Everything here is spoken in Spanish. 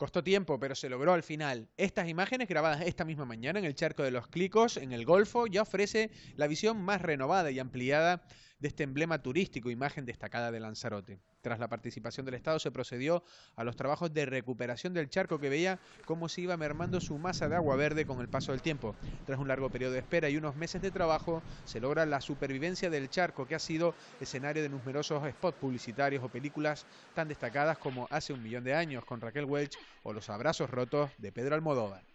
Costó tiempo, pero se logró al final. Estas imágenes grabadas esta misma mañana en el charco de los Clicos, en el Golfo, ya ofrece la visión más renovada y ampliada de este emblema turístico, imagen destacada de Lanzarote. Tras la participación del Estado se procedió a los trabajos de recuperación del charco que veía cómo se iba mermando su masa de agua verde con el paso del tiempo. Tras un largo periodo de espera y unos meses de trabajo se logra la supervivencia del charco que ha sido escenario de numerosos spots publicitarios o películas tan destacadas como Hace un millón de años con Raquel Welch o Los abrazos rotos de Pedro Almodóvar.